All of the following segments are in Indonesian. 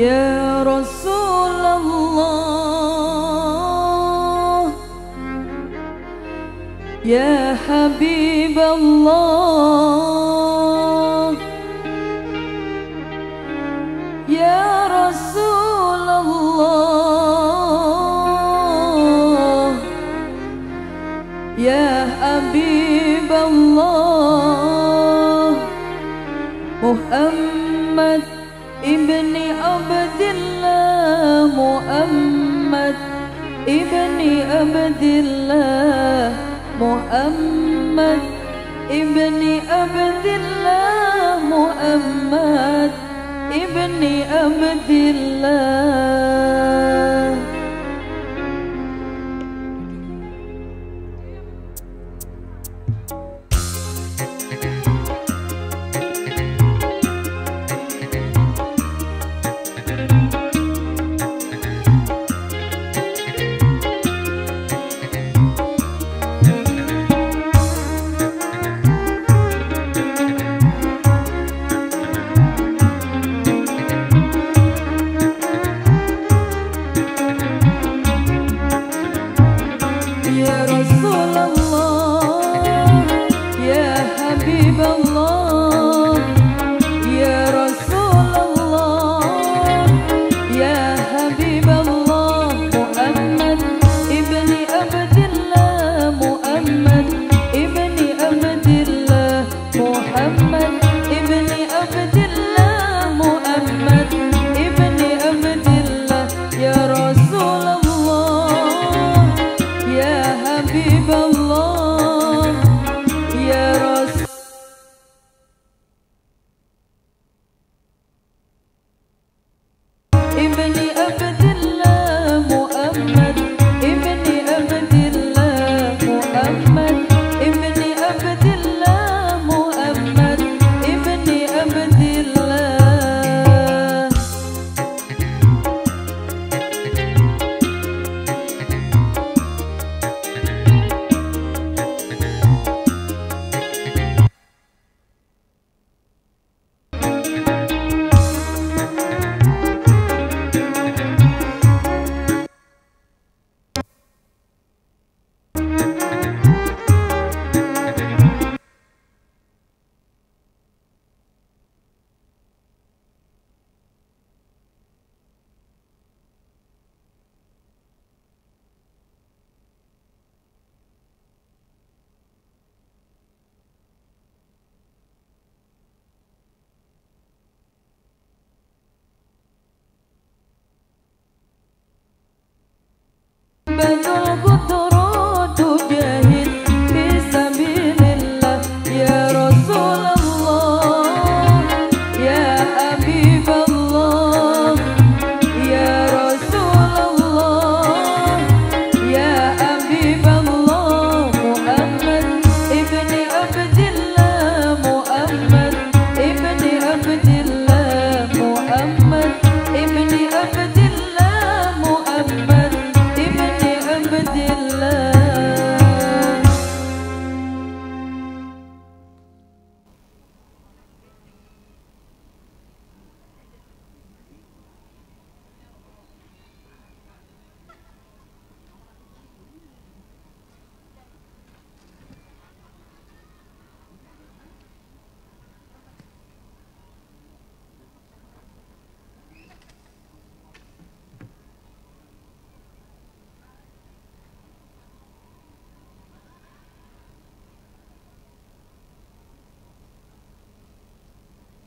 يا رسول الله يا حبيب الله عبد الله محمد ابن عبد الله محمد ابن عبد الله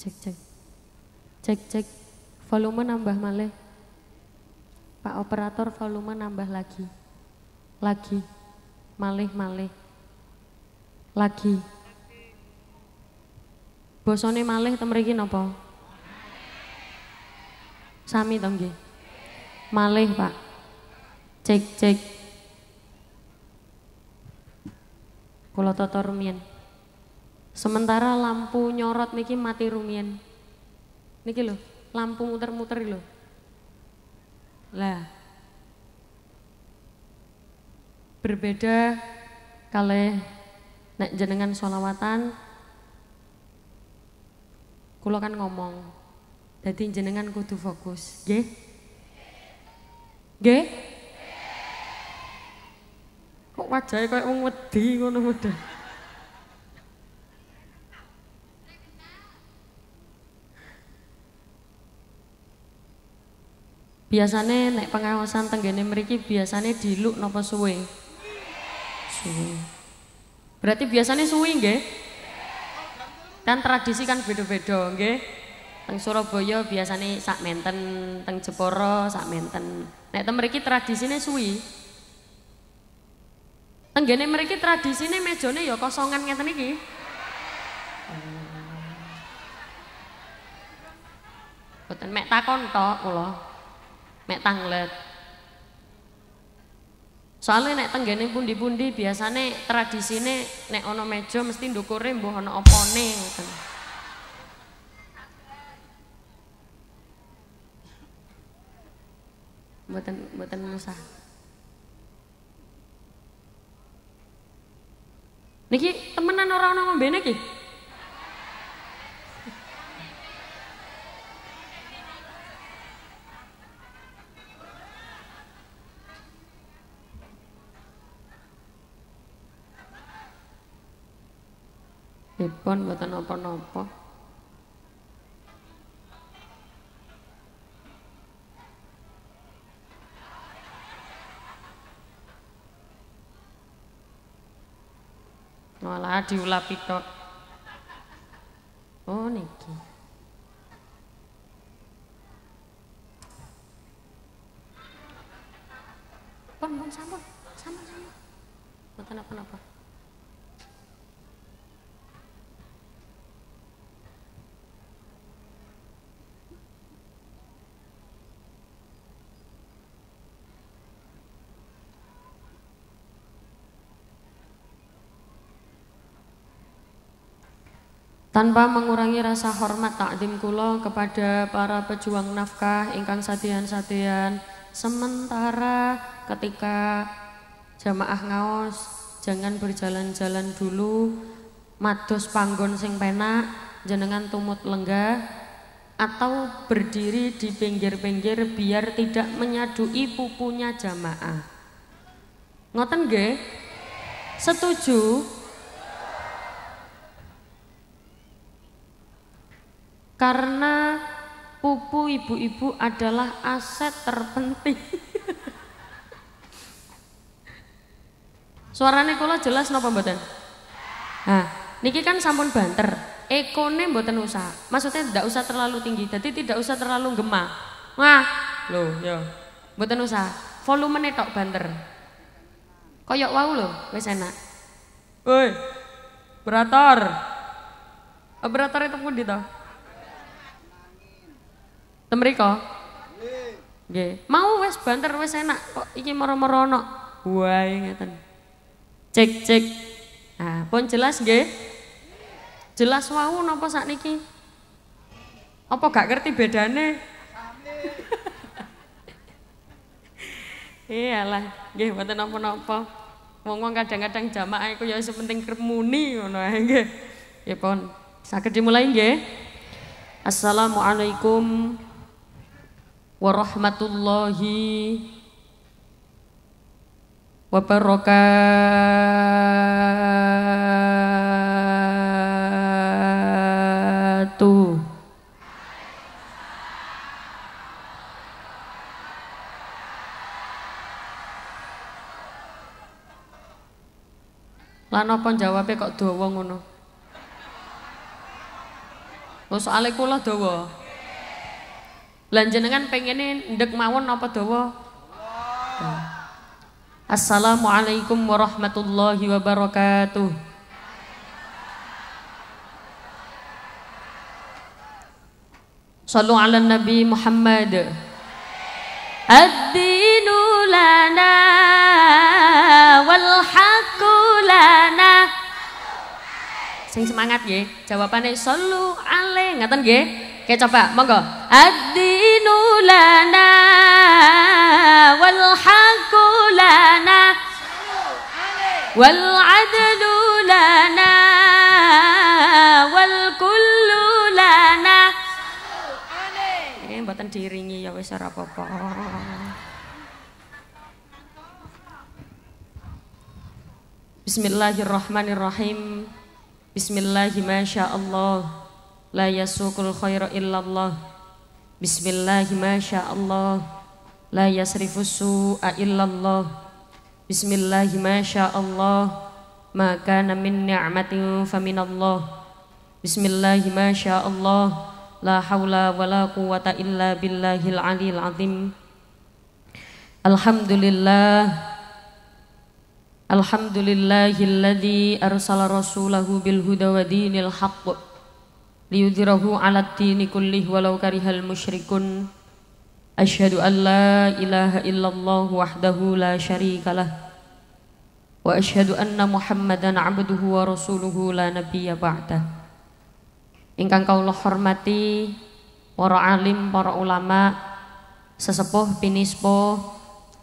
cek cek cek cek volume nambah malih Pak operator volume nambah lagi lagi malih malih lagi bosone malih temriki nopo sami to nggih malih Pak cek cek kula tata rumiyin Sementara lampu nyorot niki mati rumien. Niki lho, lampu muter-muter lho. Lah. Berbeda kali nek jenengan sholawatan kula kan ngomong dadi jenengan kudu fokus nggih nggih kok wajahe koyo wong wedi ngono mudah? Biasanya nek pengawasan tenggene mriki biasanya diluk napa suwe? Suwe. Berarti biasanya suwe nggih? Kan tradisi kan beda-beda nggih. Teng Surabaya biasanya sak menten, teng Jeporo sak menten. Nek teng mriki tradisine suwi. Tenggene mriki tradisine mejone yo ya kosongan ngeten iki. Boten mek takon tok kula. mek tanglet. Soale nek tenggene pundi-pundi biasane tradisine nek ana meja mesti ndukure mbuh ana opone ngoten. Mboten mboten musah. Niki temenan ora ana ngombene iki? bebon mboten napa-napa. Malah diulapi tok. Oh niki. Pon pon sampun, sampun sampun. Mboten napa-napa. tanpa mengurangi rasa hormat takdim kula kepada para pejuang nafkah ingkang satian-satian. sementara ketika jamaah ngaos jangan berjalan-jalan dulu matos panggon sing penak jenengan tumut lenggah atau berdiri di pinggir-pinggir biar tidak menyadui pupunya jamaah ngoten nggih setuju karena pupu ibu-ibu adalah aset terpenting. Suarane kula jelas napa mboten? Nah, niki kan sampun banter. Ekone mboten usah. Maksudnya tidak usah terlalu tinggi. Jadi tidak usah terlalu gema. Wah, lho ya. Mboten usah. Volumene tok banter. Koyok wau lho, wis enak. Woi. Operator. Operator itu pun ditoh. Temriko? Nggih. Mau wes banter wes enak kok iki moro-moro ana. Wae ngeten. Cek cek. Nah, pun jelas nggih? Jelas wau napa niki, Apa gak ngerti bedane? Iyalah, nggih mboten napa nopo, Wong-wong kadang-kadang jamaah iku ya sepenting kremuni ngono ae nggih. Ya pun, saged dimulai nggih. Assalamualaikum warahmatullahi wabarakatuh. Lan apa jawabnya kok dawa ngono? Lho oh, soalé kula dawa. Lan jenengan pengene ndek mawon apa dawa? Assalamualaikum warahmatullahi wabarakatuh. Sallu ala Nabi Muhammad. Ad-dinu lana wal haqqu lana. Sing semangat nggih. Jawabane sallu alaihi ngaten nggih. Oke coba monggo. Ad-dinu لنا والحق لنا والعدل لنا والكل لنا ya wis ora Bismillahirrahmanirrahim Bismillahirrahmanirrahim Bismillahirrahmanirrahim La yasukul khaira illallah Bismillahi masya Allah La yasrifu su'a illallah Bismillahi masya Allah Maka kana min ni'matin faminallah Bismillahi masya Allah La hawla wa la quwata illa billahil alil azim Alhamdulillah Alhamdulillahilladzi arsala rasulahu bil wa dinil haqq liyudhirahu ala dini kullih walau karihal musyrikun Ashadu an la ilaha illallah wahdahu la lah wa ashadu anna muhammadan 'abduhu wa rasuluhu la nabiyya ba'da ingkang kaulah hormati para alim para ulama sesepuh pinispo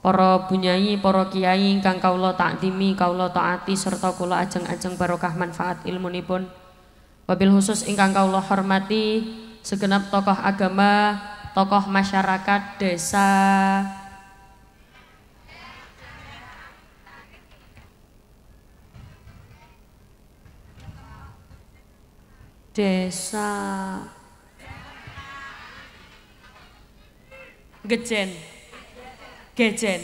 para bunyai para kiai ingkang kaulah takdimi kaulah taati serta kula ajeng-ajeng barokah manfaat ilmunipun Wabil khusus ingkang Allah hormati segenap tokoh agama, tokoh masyarakat desa desa gejen gejen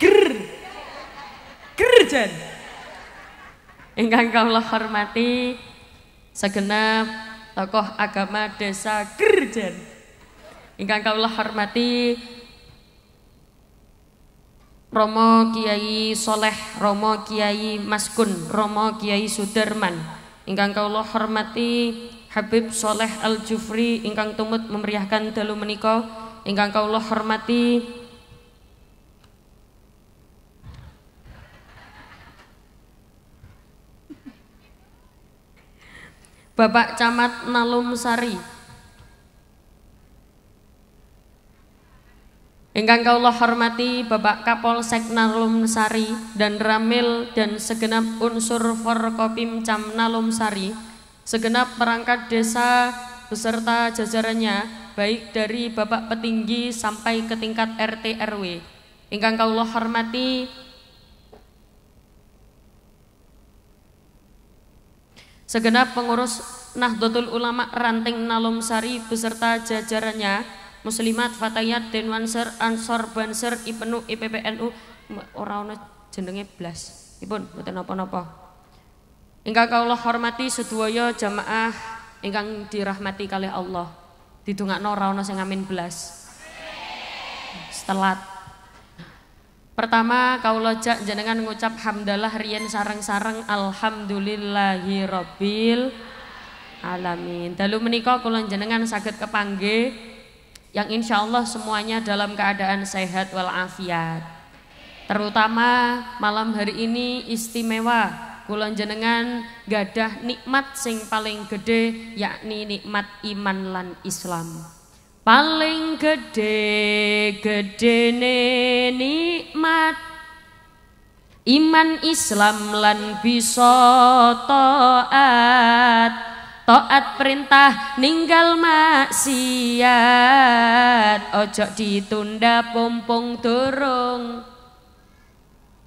ger gerjen ingkang kaulah hormati segenap tokoh agama desa Gerjen ingkang kaulah hormati Romo Kiai Soleh, Romo Kiai Maskun, Romo Kiai Suderman, ingkang kaulah hormati Habib Soleh Al Jufri ingkang tumut memeriahkan dalu meniko. ingkang kaulah hormati Bapak Camat Nalum Sari Engkang kaulah hormati Bapak Kapolsek Nalum Sari dan Ramil dan segenap unsur Forkopim Cam Nalum Sari segenap perangkat desa beserta jajarannya baik dari Bapak Petinggi sampai ke tingkat RT RW Engkang kaulah hormati Segenap pengurus Nahdlatul Ulama Ranting Nalum Sari beserta jajarannya Muslimat, Fatayat, Denwanser, Ansor, Banser, ipnu IPPNU orang ana jenenge blas. Ipun mboten napa-napa. Ingkang kawula hormati sedaya jamaah ingkang dirahmati kali Allah. Didongakno ora ana sing amin blas. setelah Pertama kau lojak jenengan ngucap hamdalah rian sarang-sarang alhamdulillahi rabbil alamin. Dalu menika kula jenengan sakit kepangge yang insya Allah semuanya dalam keadaan sehat walafiat. Terutama malam hari ini istimewa kula jenengan gadah nikmat sing paling gede yakni nikmat iman lan Islam paling gede gede nikmat iman Islam lan bisa taat taat perintah ninggal maksiat ojo ditunda pompong turung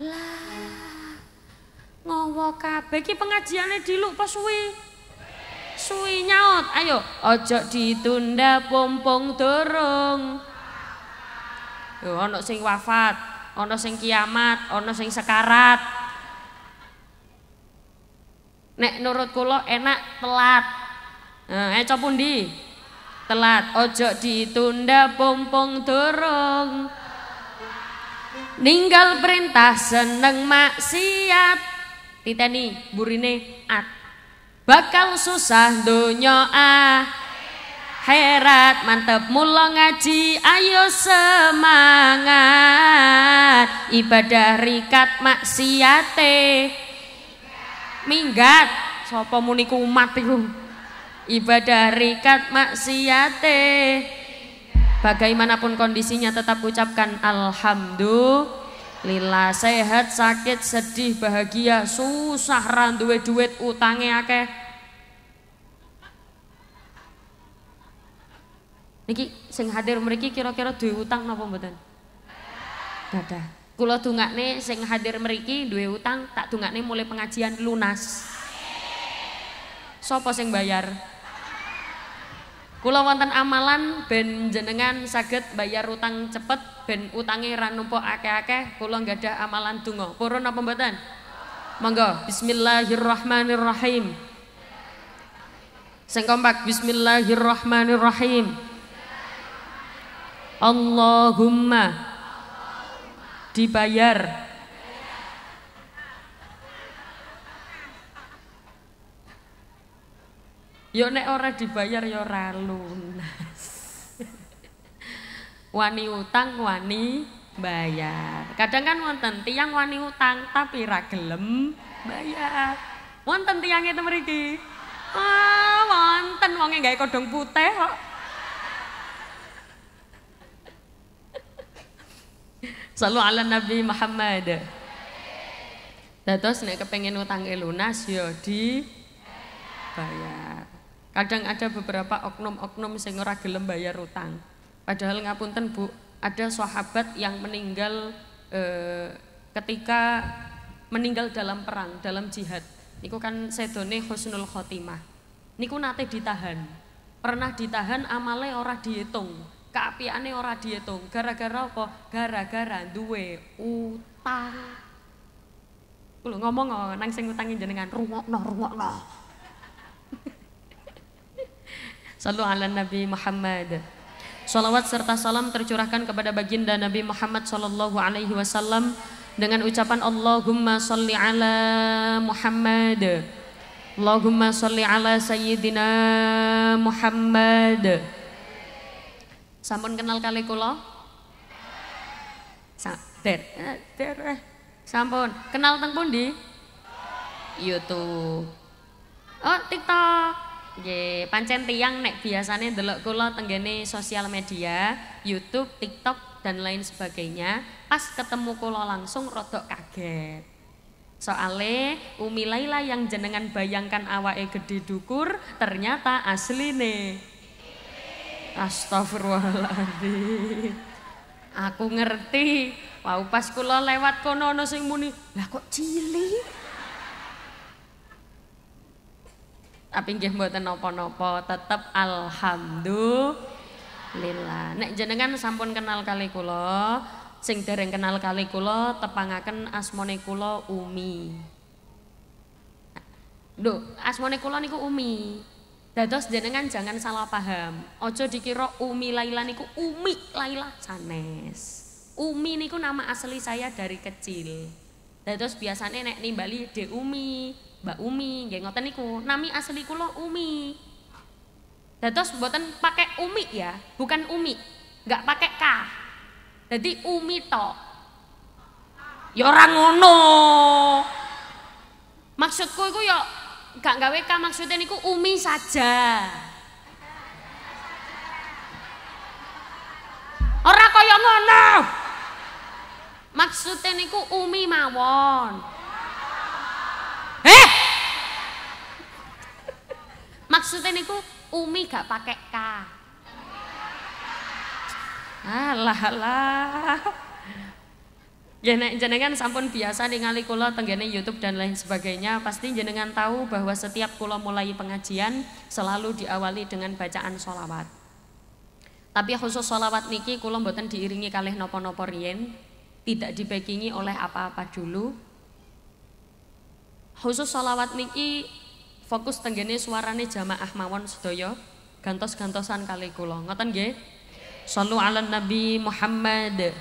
lah ngowo kabeh iki pengajiane diluk pas suwi suwi nyaut ayo ojo ditunda pompong dorong yo ono sing wafat ono sing kiamat ono sing sekarat nek nurut kula enak telat nah, eh, eco eh, pundi telat ojo ditunda pompong dorong ninggal perintah seneng maksiat titeni burine bakal susah ah herat mantep mula ngaji ayo semangat ibadah rikat maksiate minggat sopo muniku umat iku ibadah rikat maksiate bagaimanapun kondisinya tetap ucapkan alhamdulillah sehat, sakit, sedih, bahagia, susah randuwe duit utange akeh. Niki sing hadir mriki kira-kira duwe utang napa mboten? Dadah. Kula dungakne sing hadir mriki duwe utang, tak dungakne mulai pengajian lunas. Sopo sing bayar? Kula wonten amalan ben jenengan saged bayar utang cepet ben utange ra numpuk akeh-akeh, kula ada amalan donga. Purun napa mboten? Monggo, bismillahirrahmanirrahim. Sing kompak bismillahirrahmanirrahim. Allahumma dibayar Yo nek ora dibayar yo ora wani utang wani bayar. Kadang kan wonten tiang wani utang tapi ra bayar. Wonten tiang itu mriki. Ah, wonten wonge gawe kodhong putih kok. Selalu ala Nabi Muhammad. terus nek kepengen utangnya lunas ya di bayar. Kadang ada beberapa oknum-oknum sing ora gelem bayar utang. Padahal ngapunten Bu, ada sahabat yang meninggal eh, ketika meninggal dalam perang, dalam jihad. Niku kan sedone husnul khotimah. Niku nate ditahan. Pernah ditahan amale ora dihitung kaapiane ora diitung gara-gara apa gara-gara duwe utang kulo ngomong oh, nang sing utangi jenengan rungokno rungokno Salam ala Nabi Muhammad Salawat serta salam tercurahkan kepada baginda Nabi Muhammad Sallallahu Alaihi Wasallam dengan ucapan Allahumma salli ala Muhammad Allahumma salli ala Sayyidina Muhammad Sampun kenal kali kula? Sa der, eh, der. Eh. Sampun. Kenal teng pundi? YouTube. Oh, TikTok. Nggih, pancen tiang nek biasanya delok kula tenggene sosial media, YouTube, TikTok dan lain sebagainya, pas ketemu kula langsung rodok kaget. Soale Umi Laila yang jenengan bayangkan awake gede dukur ternyata asline Astagfirullahaladzim. Aku ngerti. Wau pas kula lewat kono ana sing muni, "Lah kok cilik?" Tapi nggih mboten napa-napa, tetep alhamdulillah. Nek jenengan sampun kenal kali kula, sing dereng kenal kali kula tepangaken asmane kula Umi. Lho, asmane kula niku Umi. Dados jenengan jangan salah paham. Ojo dikira Umi Laila niku Umi Laila sanes. Umi niku nama asli saya dari kecil. Dados biasanya nek nimbali De Umi, Mbak Umi, nggih ngoten niku. Nami asli kula Umi. Dados mboten pakai Umi ya, bukan Umi. Enggak pakai K. Jadi Umi to. Ya ora ngono. Maksudku iku ya gak gawe ka maksudnya niku umi saja. Ora kaya ngono. Maksudnya niku umi mawon. Eh? Maksudnya niku umi gak pakai ka. Alah, alah. Ya, jenengan sampun biasa ningali kula tenggene YouTube dan lain sebagainya, pasti jenengan tahu bahwa setiap kula mulai pengajian selalu diawali dengan bacaan sholawat Tapi khusus sholawat niki kula mboten diiringi kalih napa-napa riyen, tidak dibekingi oleh apa-apa dulu. Khusus sholawat niki fokus tenggene suarane jamaah mawon sedaya gantos-gantosan kali kula. Ngoten nggih? Sallu ala Nabi Muhammad.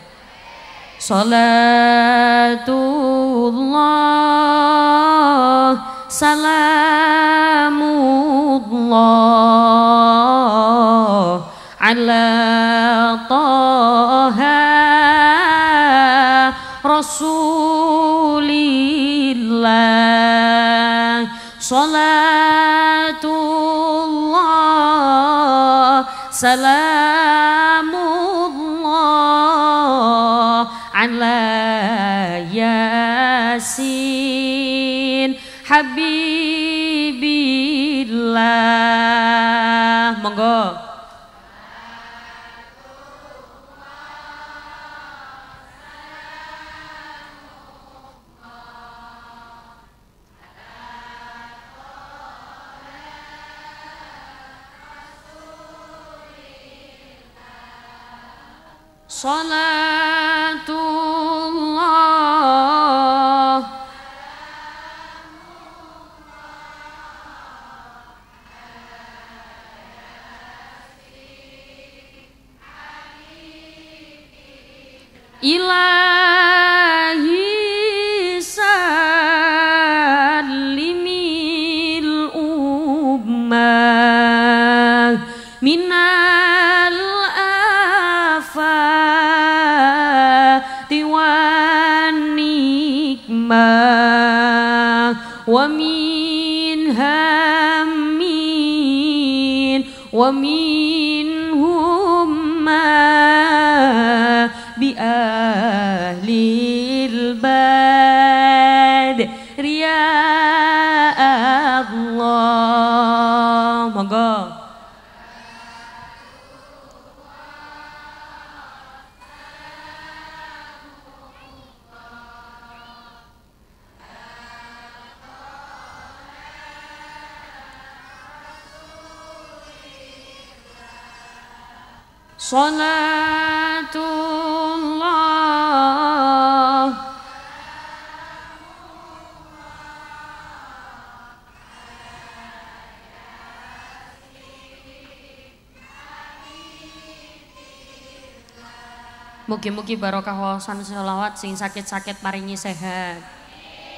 Salatullah Salamullah Ala Taha Rasulillah Salatullah Salam Habibillah monggo صلاه ماء ومن هم ومنهم ما بأهله Mungkin-mungkin Mugi-mugi barokah wawasan selawat sing sakit-sakit paringi sehat.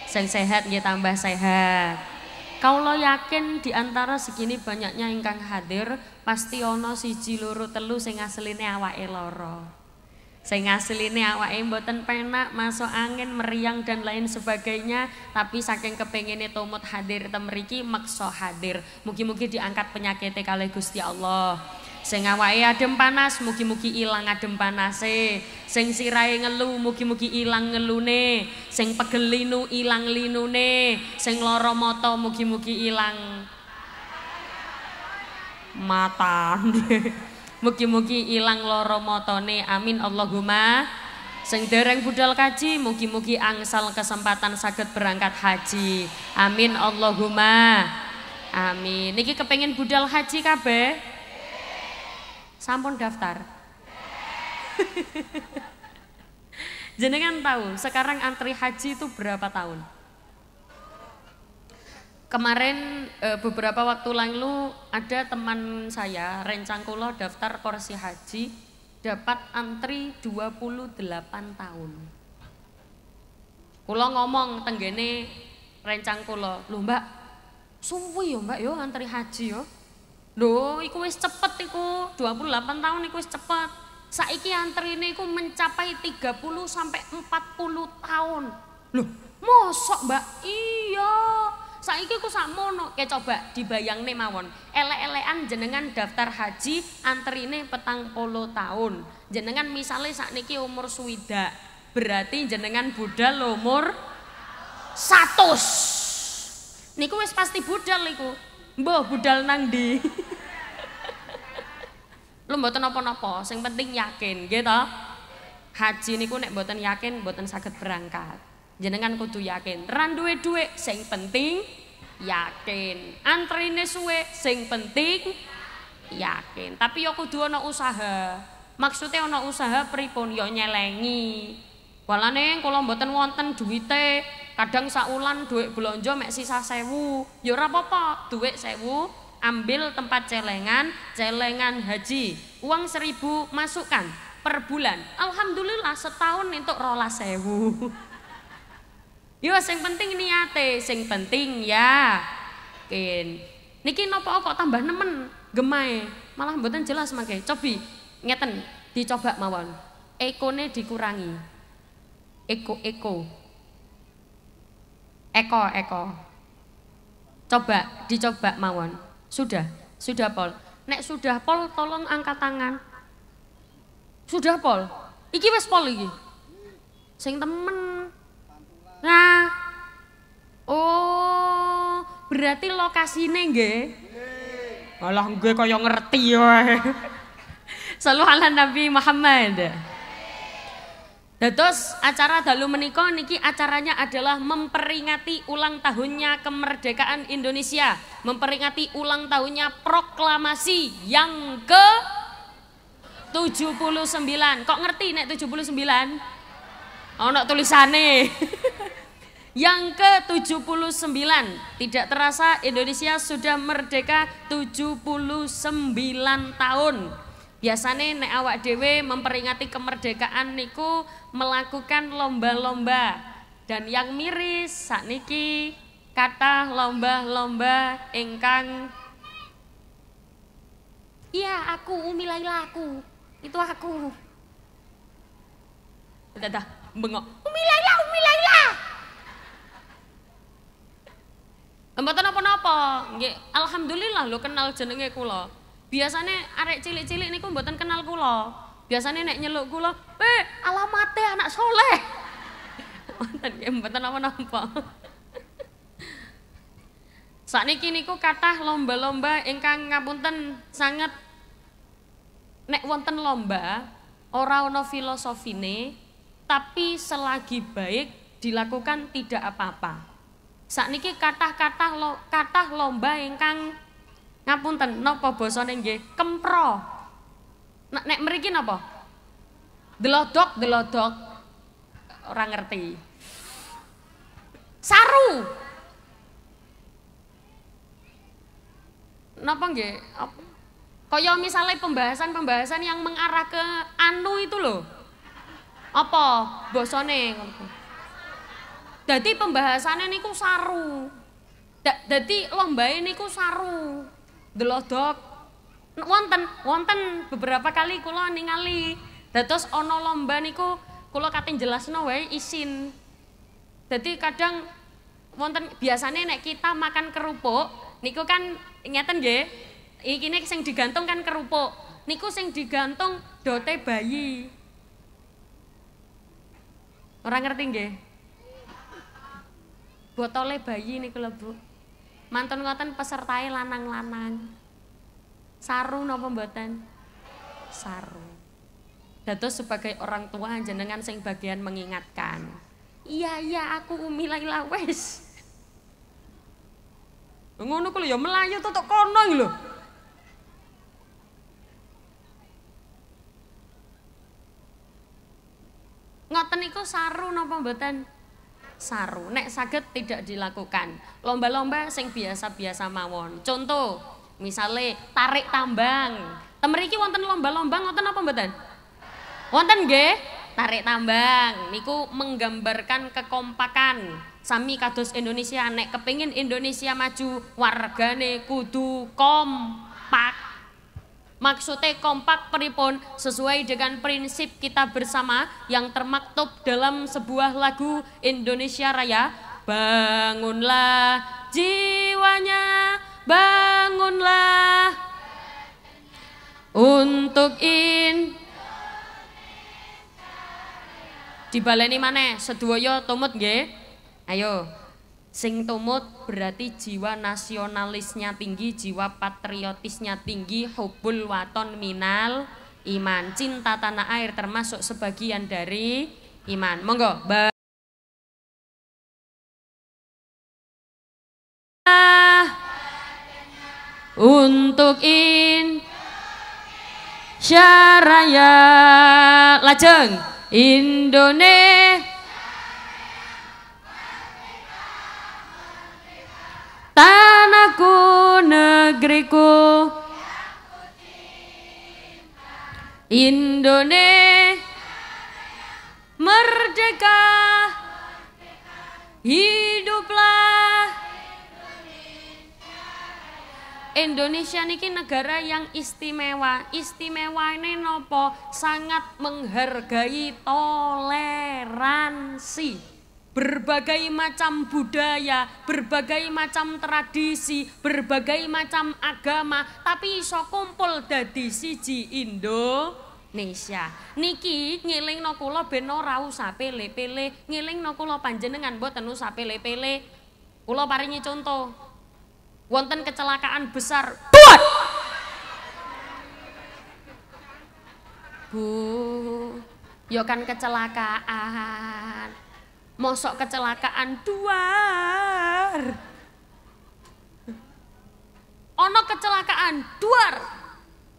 Sing sehat nggih tambah sehat. Kaulo yakin di antara segini banyaknya ingkang hadir, pasti ono siji loro telu sing asline awake loro. Sing asline awake mboten penak, masuk angin, meriang dan lain sebagainya, tapi saking kepengine tomot hadir temriki maksa hadir. Mugi-mugi diangkat penyakitnya kalih Gusti Allah. sing awake adem panas mugi-mugi ilang adem panase sing sirahe ngelu mugi-mugi ilang ngelune sing pegel linu ilang linune sing lara mata mugi-mugi ilang mata mugi-mugi ilang lara matane amin Allahumma sing dereng budal haji, mugi-mugi angsal kesempatan saged berangkat haji amin Allahumma amin niki kepengin budal haji kabeh Sampun daftar. Jenengan tahu sekarang antri haji itu berapa tahun? Kemarin eh, beberapa waktu lalu ada teman saya rencang kulo daftar porsi haji dapat antri 28 tahun. Kulo ngomong tenggene rencang kulo, lho mbak, suwi yo ya, mbak yo ya, antri haji yo. Ya. Loh, iku wis cepet iku. 28 tahun iku wis cepet. Saiki antrine iku mencapai 30 sampai 40 tahun. Loh, mosok Mbak? Iya. Saiki ku sakmono, ke coba dibayangne mawon. Elek-elekan jenengan daftar haji antrine petang polo tahun. Jenengan misalnya niki umur swida, berarti jenengan Buddha umur 100. Niku wis pasti budal iku. Mbah budal nang ndi? Lu mboten napa-napa, sing penting yakin, nggih ta? Haji niku nek mboten yakin mboten saged berangkat. Jenengan kudu yakin. Ran duwe-duwe sing penting yakin. Antrine suwe sing penting yakin. Tapi yo kudu ana usaha. Maksudnya ana usaha pripun yo nyelengi. Walane kula mboten wonten duwite, kadang saulan duit belanja mek sisa sewu Ya ora apa-apa, duit sewu ambil tempat celengan, celengan haji, uang seribu masukkan per bulan. Alhamdulillah setahun untuk rola sewu. Yo, sing penting niate, sing penting ya. Kin, niki nopo kok tambah nemen, gemai, malah mboten jelas makai. Cobi, ngeten, dicoba mawon. Ekone dikurangi, Eko Eko Eko Eko coba dicoba mawon sudah sudah Pol nek sudah Pol tolong angkat tangan sudah Pol iki wes Pol iki sing temen nah oh berarti lokasine nggih Alah gue kaya ngerti ya. Saluhan Nabi Muhammad. Dados acara dalu menika niki acaranya adalah memperingati ulang tahunnya kemerdekaan Indonesia, memperingati ulang tahunnya proklamasi yang ke 79. Kok ngerti nek 79? Ono oh, tulisane. yang ke-79. Tidak terasa Indonesia sudah merdeka 79 tahun. Biasanya nek awak dewe memperingati kemerdekaan niku melakukan lomba-lomba dan yang miris saat niki kata lomba-lomba engkang iya aku Umi Laila aku itu aku dadah bengok Umi Laila Umi Laila Mboten napa-napa. Nggih, alhamdulillah lo kenal jenenge kula biasanya arek cilik-cilik niku mboten kenal kula. Biasanya nek nyeluk kula, "Eh, alamatnya anak soleh." Wonten nggih mboten napa-napa. Sakniki niku kathah lomba-lomba ingkang ngapunten sangat nek wonten lomba ora ana filosofine tapi selagi baik dilakukan tidak apa-apa. Sakniki kathah-kathah lo, kathah lomba engkang Ngapunten, napa basane nggih? Kempro. Nek nek mriki napa? Delodok, delodok. Ora ngerti. Saru. Napa nggih? Kaya misalnya pembahasan-pembahasan yang mengarah ke anu itu loh. Apa basane Jadi pembahasannya niku saru. jadi Dadi lombae niku saru delodok wonten wonten beberapa kali kula ningali dados ana lomba niku kula kate jelasno wae isin jadi kadang wonten biasanya nek kita makan kerupuk niku kan ngeten nggih iki nek sing digantung kan kerupuk niku sing digantung dote bayi orang ngerti nggih botole bayi niku lho Bu mantan ngoten pesertae lanang-lanang. Saru napa mboten? Saru. Datuk sebagai orang tua jenengan sing bagian mengingatkan. Iya iya aku Umi Laila Ngono ku ya melayu tutuk kono lho. Ngoten niku saru napa mboten? saru nek saged tidak dilakukan lomba-lomba sing biasa-biasa mawon contoh misale, tarik tambang temeriki wonten lomba-lomba wonten apa mboten wonten nggih tarik tambang niku menggambarkan kekompakan sami kados Indonesia nek kepingin Indonesia maju wargane kudu kompak Maksudnya kompak peripun sesuai dengan prinsip kita bersama yang termaktub dalam sebuah lagu Indonesia Raya. Bangunlah jiwanya, bangunlah untuk in dibaleni maneh sedoyo tomut ge ayo Sing tumut berarti jiwa nasionalisnya tinggi, jiwa patriotisnya tinggi, hubul waton minal iman, cinta tanah air termasuk sebagian dari iman. Monggo, Untuk in Syaraya Lajeng Indonesia tanahku negeriku Indonesia merdeka hiduplah Indonesia niki negara yang istimewa. Istimewa ini nopo sangat menghargai toleransi berbagai macam budaya, berbagai macam tradisi, berbagai macam agama, tapi iso kumpul dadi siji Indonesia. Niki ngiling kula beno ora usah pele ngiling ngilingno panjenengan buat usah pele-pele. Kula contoh. Wonten kecelakaan besar. Buat. Bu, yo kan kecelakaan mosok kecelakaan duar ono kecelakaan duar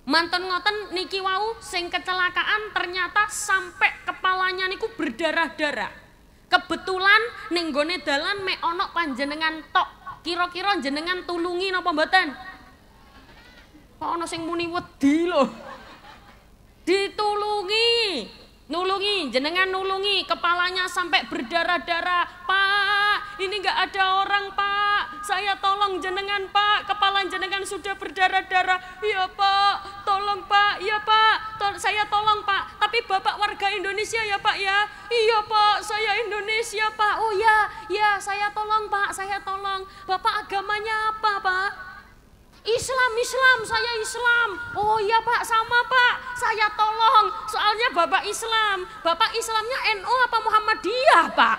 mantan ngoten niki wau sing kecelakaan ternyata sampai kepalanya niku berdarah-darah kebetulan nenggone dalan me ono panjenengan tok kira-kira jenengan tulungi napa mboten kok ono sing muni wedi loh ditulungi Nulungi, jenengan nulungi, kepalanya sampai berdarah-darah. Pak, ini nggak ada orang pak, saya tolong jenengan pak, kepala jenengan sudah berdarah-darah. Iya pak, tolong pak, iya pak, to saya tolong pak. Tapi bapak warga Indonesia ya pak ya? Iya pak, saya Indonesia pak. Oh ya, ya saya tolong pak, saya tolong. Bapak agamanya apa pak? Islam, Islam, saya Islam. Oh iya Pak, sama Pak, saya tolong. Soalnya Bapak Islam. Bapak Islamnya NU NO apa Muhammadiyah Pak?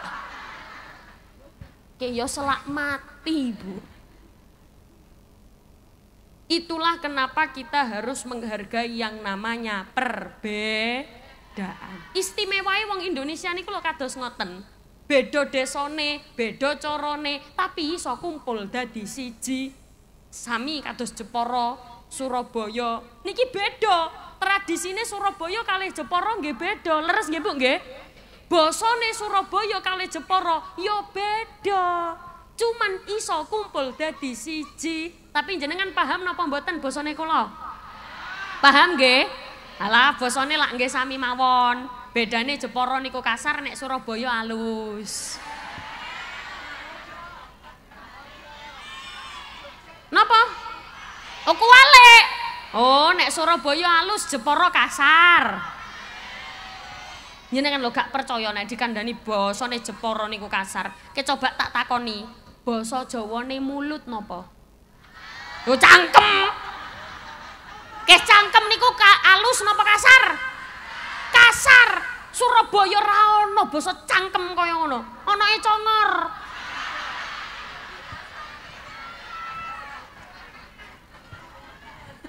Kayak selak mati Bu. Itulah kenapa kita harus menghargai yang namanya perbedaan. Istimewai wong Indonesia ini kalau kados ngoten. Bedo desone, bedo corone, tapi iso kumpul dadi siji sami kados Jepara, Surabaya niki beda tradisine Surabaya kali Jepara nggih beda leres nggih Bu nggih basane Surabaya kali Jepara, ya beda cuman iso kumpul dadi siji tapi jenengan paham napa mboten basane kula paham nggih alah basane lak nggih sami mawon bedane Jepara niku kasar nek Surabaya alus Napa? Oh kuwale. Oh nek Surabaya alus, Jepara kasar. Nyene kan lho gak percaya nek dikandani basane Jepara niku kasar. Ke coba tak takoni, basa Jawane mulut napa? Yo cangkem. Ke cangkem niku ka alus napa kasar? Kasar. Surabaya ra ono basa cangkem kaya ngono. Anake congor.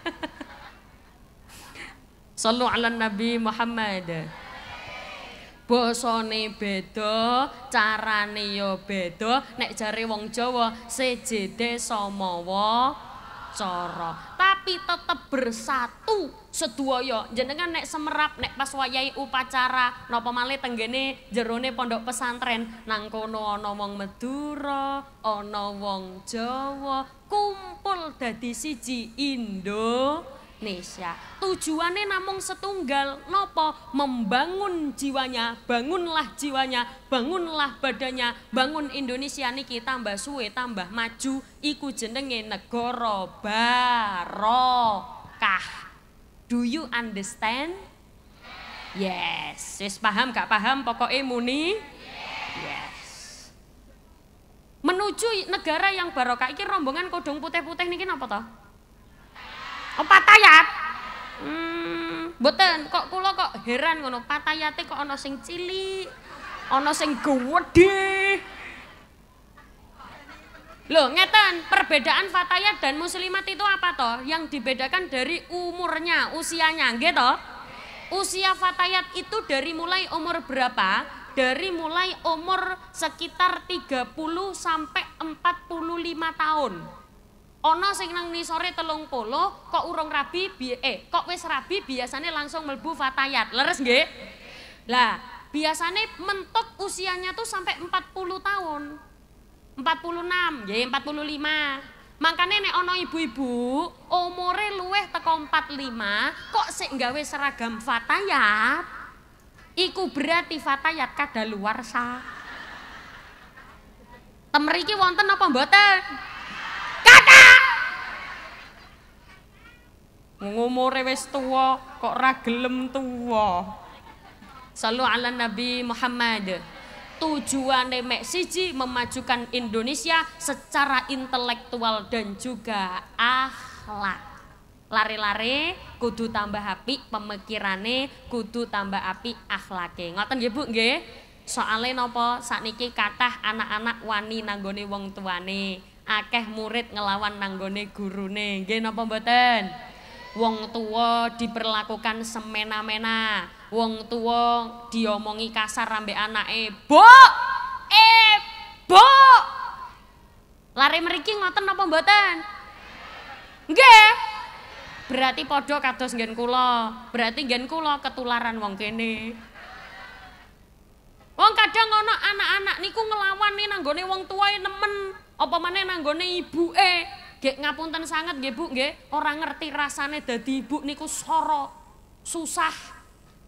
Sallu ala Nabi Muhammad. Bosone beda, carane yo ya beda. Nek jare wong Jawa, CJD Somowo, cara. Tapi tetep bersatu sedoyo. Jenengan nek semerap, nek pas wayahi upacara, napa malih tenggene jerone pondok pesantren, nang kono ana wong Madura, ana wong Jawa, kumpul dadi siji Indonesia. Tujuannya namung setunggal, nopo membangun jiwanya, bangunlah jiwanya, bangunlah badannya, bangun Indonesia niki tambah suwe, tambah maju, iku jenenge negara barokah. Do you understand? Yes, yes paham gak paham pokoknya muni? Yes menuju negara yang barokah. Iki rombongan kodong putih-putih niki napa to? Oh, patayat. Hmm, boten kok kula kok heran ngono. Patayate kok ana sing cilik, ana sing gede Loh, ngeten, perbedaan fatayat dan muslimat itu apa toh? Yang dibedakan dari umurnya, usianya, gitu Usia fatayat itu dari mulai umur berapa dari mulai umur sekitar 30 sampai 45 tahun. Ono sing nang nisore telung polo, kok urung rabi, eh kok wis rabi biasanya langsung melbu fatayat. Leres nggih? Lah, biasanya mentok usianya tuh sampai 40 tahun. 46, ya 45. Makanya nek ono ibu-ibu umure luweh teko 45 kok sik nggawe seragam fatayat Iku berarti fatayat sa. Temeriki wonten apa mboten? Kata. Ngumure wis tuwa kok ora gelem tuwa. Sallu ala Nabi Muhammad. Tujuan mek siji memajukan Indonesia secara intelektual dan juga akhlak. lari-lari kudu tambah api pemikirane kudu tambah api akhlake ngoten nggih Bu nggih soale napa sakniki kathah anak-anak wani nanggone wong tuane akeh murid ngelawan nanggone gurune nggih napa mboten wong tua diperlakukan semena-mena wong tua diomongi kasar rambe anake bu Eh! bu lari meriki ngoten napa mboten nggih berarti podo kados gen kulo berarti gen kulo ketularan wong kene Wong kadang ngono anak-anak niku ngelawan nih nanggone wong tua e nemen apa mana nanggone ibu eh, gak ngapunten sangat gak Bu gak orang ngerti rasane dadi ibu niku soro. Susah.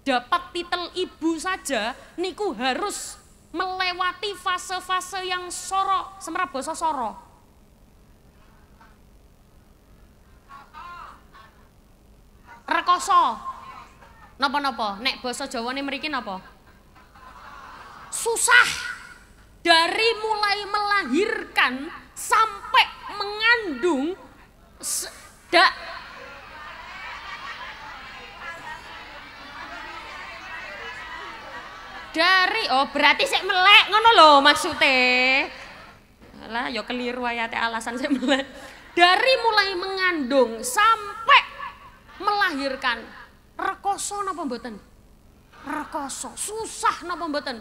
Dapat titel ibu saja niku harus melewati fase-fase yang soro, semerap basa soro. Rekoso. nopo nopo, Nek boso jawa ini mriki nopo Susah. Dari mulai melahirkan sampai mengandung sedak dari oh berarti saya melek ngono lo maksudnya lah ya keliru ya alasan saya melek dari mulai mengandung sampai melahirkan rekoso napa mboten? Rekoso, susah napa mboten?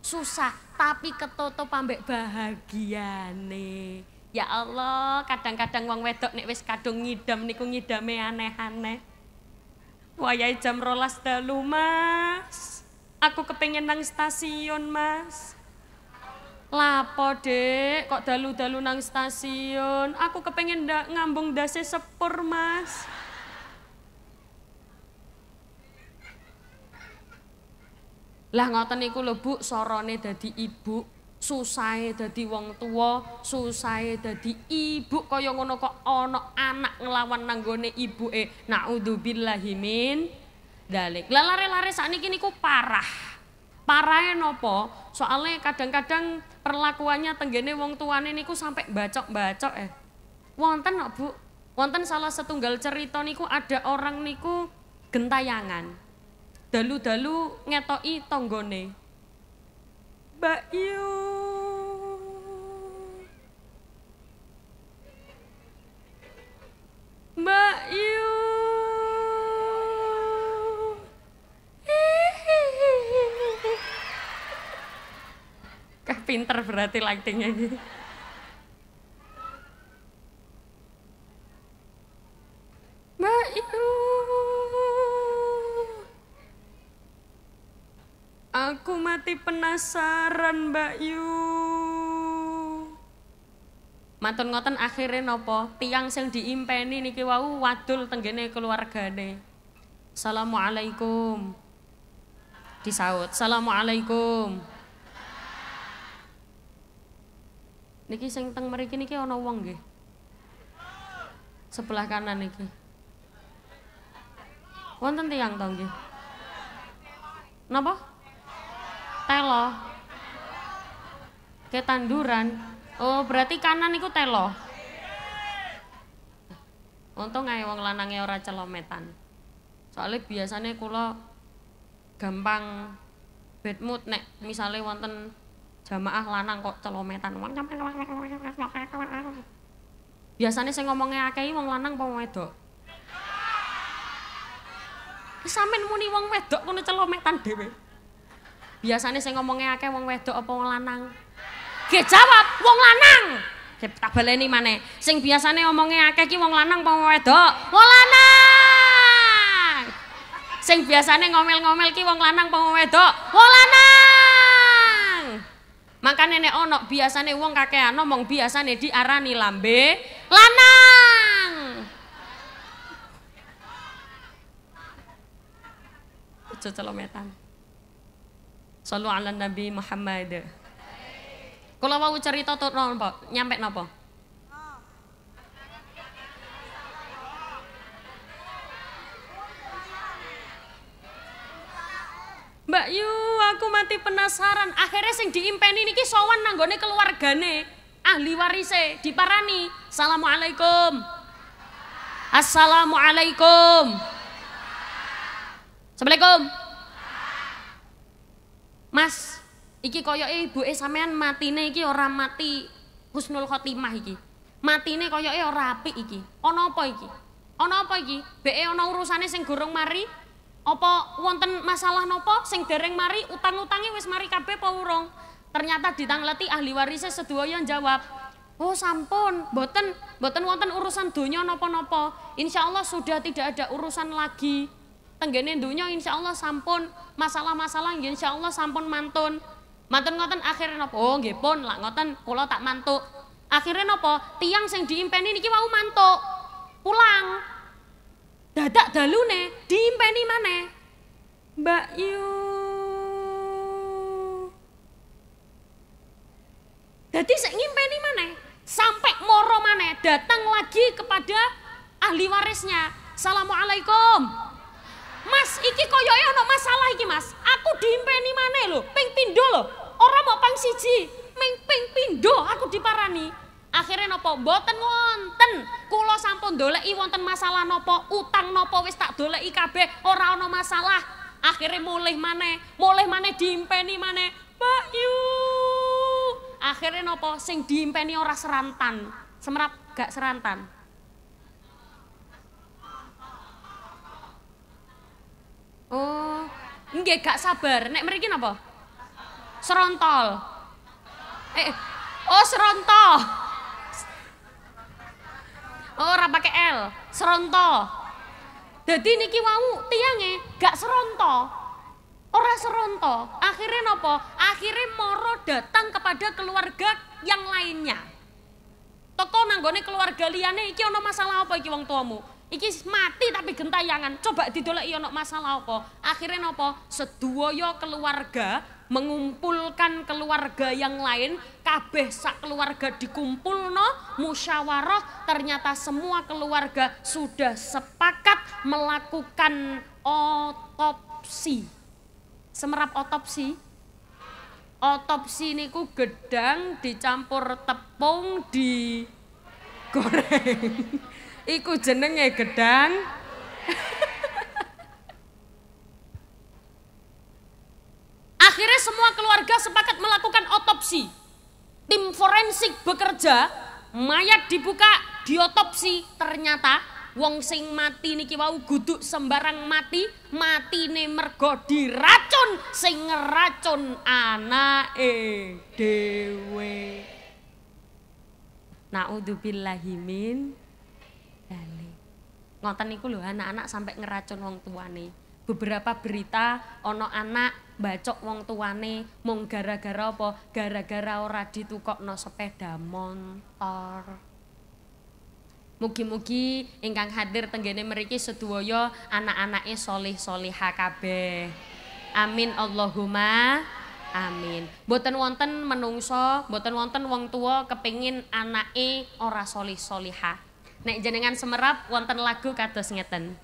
Susah, tapi ketutup ambek bahagiane. Ya Allah, kadang-kadang wong wedok nek wis kadung ngidam niku ngidame aneh-aneh. wayai jam rolas dalu, Mas. Aku kepengen nang stasiun, Mas. Lapo dek, kok dalu-dalu nang stasiun? Aku kepengen ngambung dasi sepur, Mas. Lah ngoten niku lho Bu, sorone dadi ibu, susahe dadi wong tua, susahe dadi ibu kaya ngono kok ana anak nglawan nanggone ibuke. Naudzubillahi min dalik. Lah lare-lare sakniki niku parah. Parahe nopo? Soalnya kadang-kadang perlakuannya tenggene wong tuane niku sampai bacok-bacok eh. Wonten kok Bu, wonten salah setunggal cerita niku ada orang niku gentayangan dalu-dalu ngetoki tonggone. Mbak Yu. Mbak Yu. Kah pinter berarti lightingnya ini. penasaran Mbak Yu. Mantun ngoten akhirnya nopo tiang sing diimpeni niki wau wadul tenggene keluargane. Assalamualaikum. Disaut. Assalamualaikum. Niki sing teng mriki niki ana wong nggih. Sebelah kanan niki. Wonten tiang to nggih. Napa? telo ke tanduran oh berarti kanan itu telo untung ae wong lanange ora celometan soalnya biasanya kulo gampang bad mood nek misalnya wonten jamaah lanang kok celometan biasanya saya ngomongnya akei wong lanang apa wedok sampean muni wong wedok ngono celometan dhewe biasanya saya ngomongnya akeh wong wedok apa wong lanang ge jawab wong lanang ge tak baleni mana sing biasanya ngomongnya akeh ki wong lanang apa wong wedok wong lanang sing biasanya ngomel-ngomel ki wong lanang apa wong wedok wong lanang makanya nenek ono biasanya wong kakean ngomong biasanya diarani lambe lanang cocelometan Sallu ala Nabi Muhammad. Kalau mau cerita tuh nopo, nyampe nopo. Mbak Yu, aku mati penasaran. Akhirnya sing diimpeni niki sowan nanggone keluargane, ahli warise, diparani. Assalamualaikum. Assalamualaikum. Assalamualaikum. Mas, iki koyo koyoke e eh sampean matine iki ora mati husnul khotimah iki. Matine eh ora apik iki. ono apa iki? ono apa iki? e ono urusane sing gorong mari? Apa wonten masalah nopo sing dereng mari utang-utange wis mari kabeh apa urung? Ternyata ditangleti ahli warise sedoyo jawab, "Oh sampun, boten boten wonten urusan donya napa insya Allah sudah tidak ada urusan lagi." tenggene dunia insya Allah sampun masalah-masalah ya, insya Allah sampun mantun mantun ngoten akhirnya nopo oh nggih pun lah ngoten kula tak mantuk akhirnya nopo tiang sing diimpeni niki mau mantuk pulang dadak dalune diimpeni mana Mbak Yu jadi sing ngimpeni mana sampai moro mana datang lagi kepada ahli warisnya Assalamualaikum Mas, iki koyo ana masalah iki, Mas. Aku diimpeni maneh lho, ping pindho lho. Ora mau pang siji, ming ping pindho aku diparani. Akhire napa mboten wonten. Kula sampun doleki wonten masalah napa, utang napa wis tak doleki kabeh, ora ana masalah. Akhire mulih maneh, mulih maneh diimpeni maneh. Mbak Yu. Akhire napa sing diimpeni ora serantan. Semrap gak serantan. Oh, enggak gak sabar. Nek mriki apa? Serontol. Eh, oh serontol. Oh, ora pakai L. Serontol. Jadi niki wau tiange gak serontol. Ora serontol. Akhirnya nopo, Akhirnya moro datang kepada keluarga yang lainnya. Toko nanggone keluarga liane, iki ono masalah apa iki wong tuamu? Iki mati tapi gentayangan. Coba didoleki ono masalah apa? Akhirnya apa? Sedoyo keluarga mengumpulkan keluarga yang lain, kabeh sak keluarga no musyawarah, ternyata semua keluarga sudah sepakat melakukan otopsi. Semerap otopsi. Otopsi niku gedang dicampur tepung di goreng. iku jenenge gedang. Akhirnya semua keluarga sepakat melakukan otopsi. Tim forensik bekerja, mayat dibuka, diotopsi. Ternyata wong sing mati niki wau guduk sembarang mati, mati matine mergo diracun sing ngeracun anake dhewe. Naudzubillahi min ngoten niku lho anak-anak sampai ngeracun wong tuane. Beberapa berita ono anak bacok wong tuane mung gara-gara apa? Gara-gara ora ditukokno sepeda motor. Mugi-mugi ingkang hadir tenggene mriki sedoyo anak-anake solih-soliha kabeh. Amin Allahumma amin. Boten wonten menungso, boten wonten wong tua kepingin anake ora solih-soliha. Nek jenengan semerap wonten lagu kados ngeten.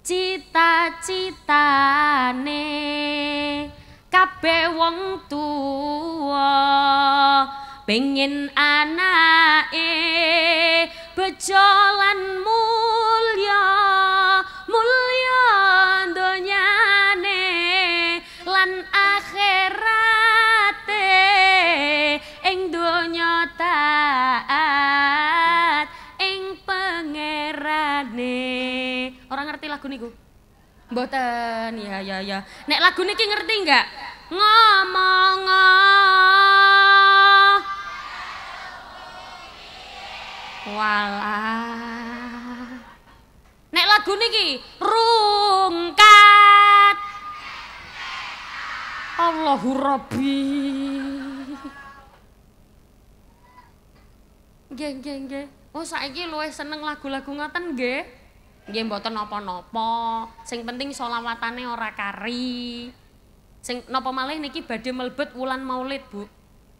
Cita-citane kabeh wong tuwa pengin anake bejo lan mulya Boten Ya ya ya. Nek lagu niki ngerti nggak? Ngomong. ngomong wala Nek lagu niki rungkat. Allahu Rabbi. geng geng geng Oh saiki luwih seneng lagu-lagu ngoten nggih nggih mboten nopo-nopo, sing penting solawatane ora kari sing napa malih niki badhe melebet wulan maulid Bu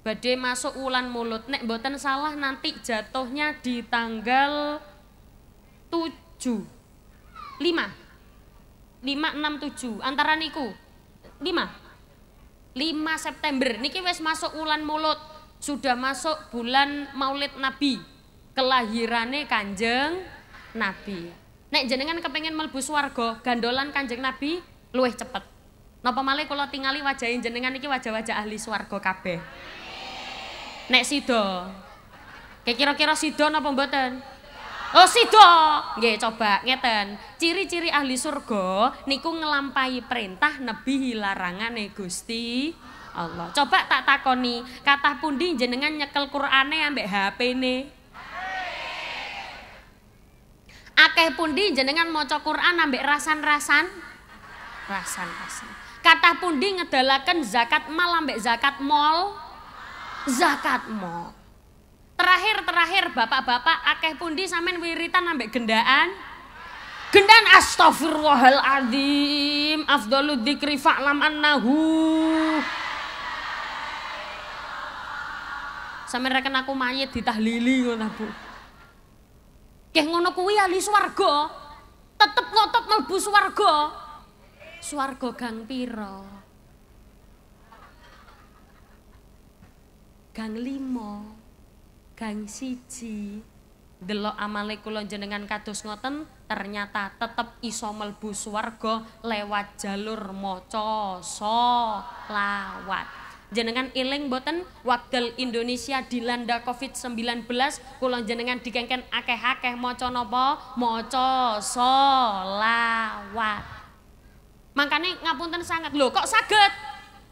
badhe masuk wulan mulut nek mboten salah nanti jatuhnya di tanggal 7 5 5 6 7 antara niku 5 5 September niki wis masuk wulan mulut sudah masuk bulan Maulid Nabi kelahirannya Kanjeng Nabi Nek jenengan kepengen melbu swarga, gandolan Kanjeng Nabi luweh cepet. Napa malah kula tingali wajah jenengan iki wajah-wajah ahli swarga kabeh. Nek sida. Kayak kira-kira sida napa mboten? Oh sida. Nggih coba ngeten. Ciri-ciri ahli surga niku ngelampahi perintah nebihi larangane Gusti Allah. Coba tak takoni, kata pundi jenengan nyekel Qur'ane ambek hp nih. Akeh pundi jenengan maca Quran ambek rasan-rasan? Rasan-rasan. Kata pundi ngedalakan zakat mal ambek zakat mol? Zakat mol. Terakhir-terakhir bapak-bapak akeh pundi sampean wiritan ambek gendaan? gendaan astagfirullahaladzim Afdolu dikri fa'lam annahu Sampai rekan aku mayit ditahlili ngono Bu. Keh ngono kuwi ahli swarga. Tetep ngotot mlebu swarga. Swarga gang piro? Gang limo. Gang siji. Delok amale kula jenengan kados ngoten, ternyata tetep iso mlebu swarga lewat jalur maca lawat jenengan Ileng boten Wakil Indonesia dilanda Covid-19 pulang jenengan dikengken akeh-akeh moco nopo moco solawat. Makanya ngapunten sangat loh kok saget?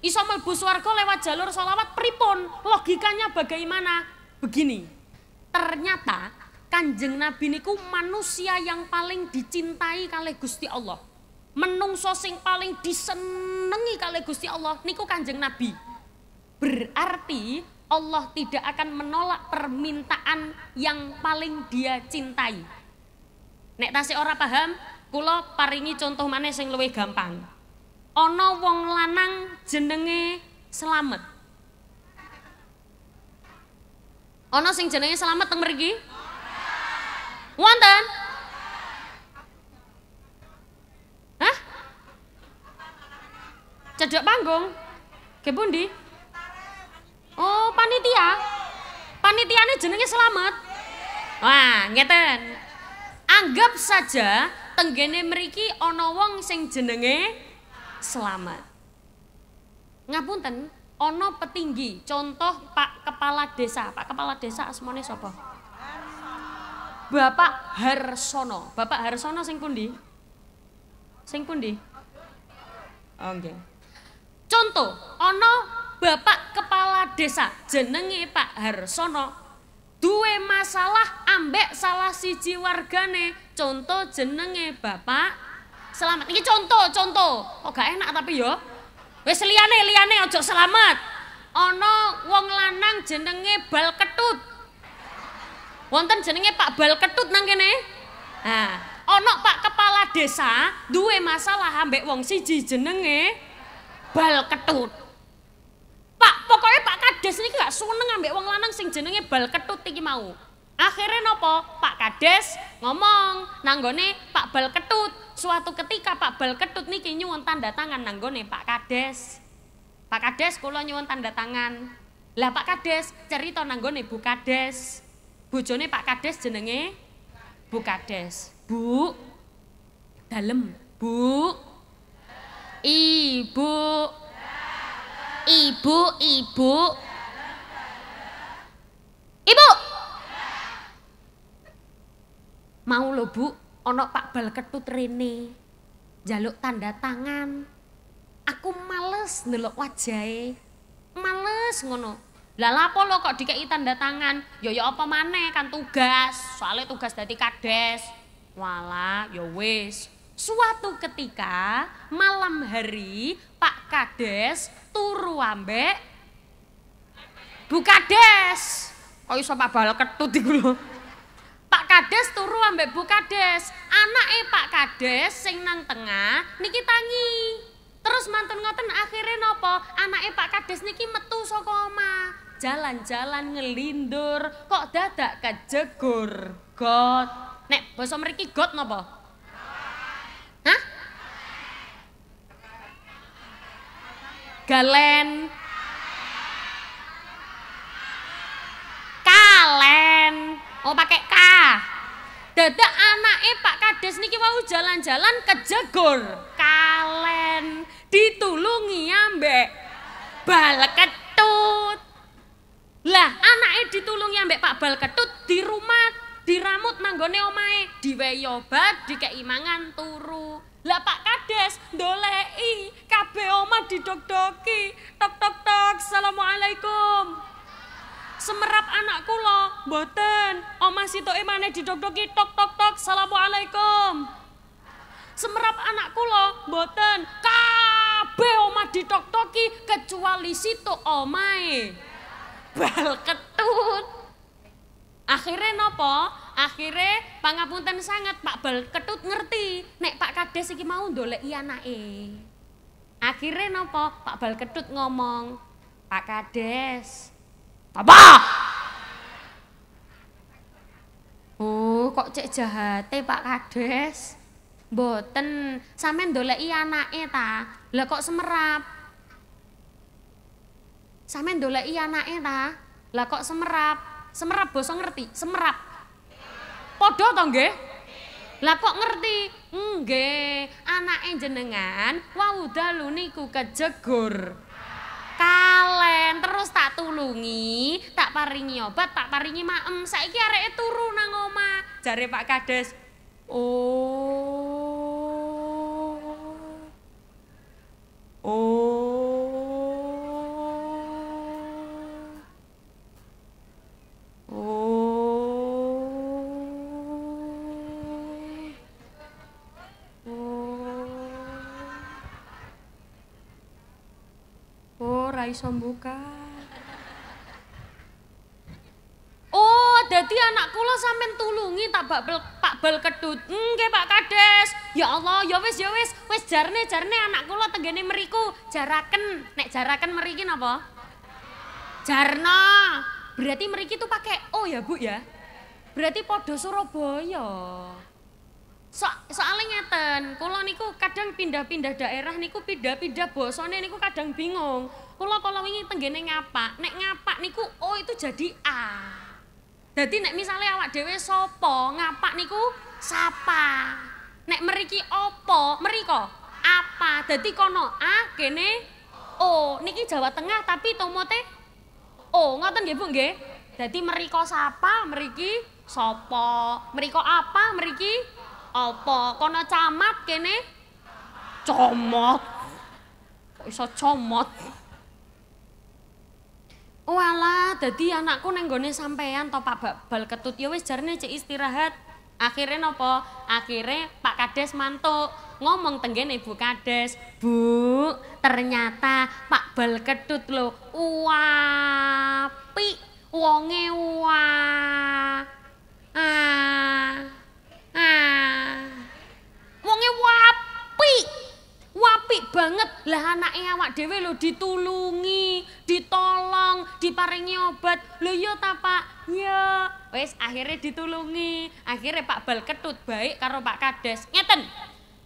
iso mlebu suarga lewat jalur solawat, pripun logikanya bagaimana begini ternyata Kanjeng Nabi niku manusia yang paling dicintai kali Gusti Allah menungso sing paling disenengi kali Gusti Allah niku Kanjeng Nabi Berarti Allah tidak akan menolak permintaan yang paling dia cintai. Nek tasi ora paham, kula paringi contoh maneh sing luwih gampang. Ono wong lanang jenenge selamat. Ono sing jenenge selamat teng mergi? Wonten? Hah? Cedok panggung? Ke pundi? Oh, panitia. Panitiane jenenge selamat. Wah, ngeten. Anggap saja tenggene meriki ana wong sing jenenge selamat. Ngapunten, ono petinggi, contoh Pak Kepala Desa. Pak Kepala Desa asmane sapa? Bapak Harsono. Bapak Harsono sing pundi? Sing pundi? Oh, Okay. Contoh, ono Bapak kepala desa jenenge Pak Harsono duwe masalah ambek salah siji wargane. Contoh jenenge Bapak Selamat. Ini contoh, contoh. Kok gak enak tapi ya. Wis liyane liyane ojo selamat. Ana wong lanang jenenge Bal Ketut. Wonten jenenge Pak Bal Ketut nang kene. Nah, ana Pak kepala desa duwe masalah ambek wong siji jenenge Bal Ketut. Pak, pokoknya Pak Kades ini gak seneng ambek wong lanang sing jenenge bal ketut iki mau. Akhirnya nopo Pak Kades ngomong nanggone Pak bal ketut. Suatu ketika Pak bal ketut niki nyuwun tanda tangan nanggone Pak Kades. Pak Kades kula nyuwun tanda tangan. Lah Pak Kades cerita nanggone Bu Kades. Bojone Pak Kades jenenge Bu Kades. Bu dalem, Bu. Ibu. ibu-ibu Ibu Mau lo Bu, onok Pak Bal ketut rene. Jaluk tanda tangan. Aku males ndelok wajah, Males ngono. Lah lapo lo kok dikei tanda tangan? yo ya, yo ya apa mana kan tugas. Soalnya tugas dari kades. Wala, yowes. Ya wis. Suatu ketika malam hari Pak Kades turu ambek buka des pak Kades turu ambek Bu Kades. Anake Pak Kades sing nang tengah niki tangi. Terus mantun ngoten akhirnya nopo? Anake Pak Kades niki metu saka omah. Jalan-jalan ngelindur kok dadak kejegur. got, Nek basa mriki got nopo? Kalen, kalen oh pakai k dada anak pak kades niki mau jalan-jalan ke jegur kalen ditulungi ambek bal lah anak ditulungi ambek pak bal ketut di rumah diramut nanggone omae diweyo bad dikei mangan turu Lah Pak Kades ndoleki kabeh omah didok doki Tok tok tok. Assalamualaikum. Semerap anak kula boten, Omah sitoke maneh didok doki tok tok tok. Assalamualaikum. Semerap anak kula boten, Kabeh omah didog-dogi kecuali sitok omae. Bal ketut. Akhirnya nopo? Akhirnya pangapunten sangat Pak Bal ketut ngerti nek Pak Kades iki mau ndolek anake. Akhirnya nopo? Pak Bal ketut ngomong, "Pak Kades, apa?" Oh, kok cek jahate Pak Kades? Mboten, sampean ndoleki anake ta. Lah kok semerap? Sampean ndoleki anake ta. Lah kok semerap? Semerap bosok ngerti, semerap. Podo to nggih? Lah kok ngerti? Nggih, anake jenengan wau niku kejegur. Kalen terus tak tulungi, tak paringi obat, tak paringi maem. Saiki areke turu nang omah, jare Pak Kades. Oh. Oh. iso Oh, dadi anak kula sampean tulungi tak bakbel Pak Bel Kedut. Nggih, Pak Kades. Ya Allah, ya wis ya wis, wis jarne jarne anak kula tenggene mriku jaraken. Nek jaraken mriki napa? Jarna. Berarti mriki tuh pake oh ya, Bu ya. Berarti podo Surabaya. So, soalnya ngeten, kula niku kadang pindah-pindah daerah niku pindah-pindah bosone niku kadang bingung. kula kala wingi tenggene ngapak nek ngapak niku oh itu jadi a dadi nek misale awak dhewe sapa ngapak niku sapa nek meriki apa merika apa dadi kono a kene o niki Jawa Tengah tapi tomote o ngoten nggih Bu nggih dadi merika sapa meriki sapa merika apa meriki apa kono camat kene camat iso camat Walah, oh, dadi anakku neng gone sampean to Pak Bal ketut ya wis jarene cek istirahat. Akhire nopo? Akhire Pak Kades mantuk. Ngomong tenggene Ibu Kades, "Bu, ternyata Pak Bal ketut lho. Uapi wonge wa." Ah, ah. Wonge wapi. Wapi banget lah anaknya awak dewe lo ditulungi, ditolong, diparingi obat. lo yo iya ta Pak? Yo. Iya. wes akhirnya ditulungi. Akhirnya Pak Bal ketut baik karo Pak Kades. Ngeten.